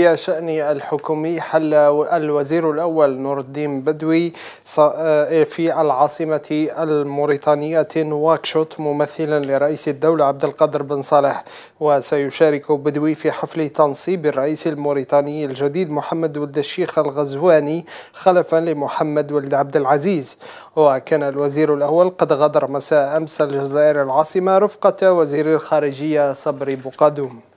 في شأن الحكومي حل الوزير الأول نور الدين بدوي آه، في العاصمة الموريتانية نواكشوط ممثلا لرئيس الدولة عبد القادر بن صالح وسيشارك بدوي في حفل تنصيب الرئيس الموريتاني الجديد محمد ولد الشيخ الغزواني خلفا لمحمد ولد عبد العزيز وكان الوزير الأول قد غادر مساء أمس الجزائر العاصمة رفقة وزير الخارجية صبري بقادوم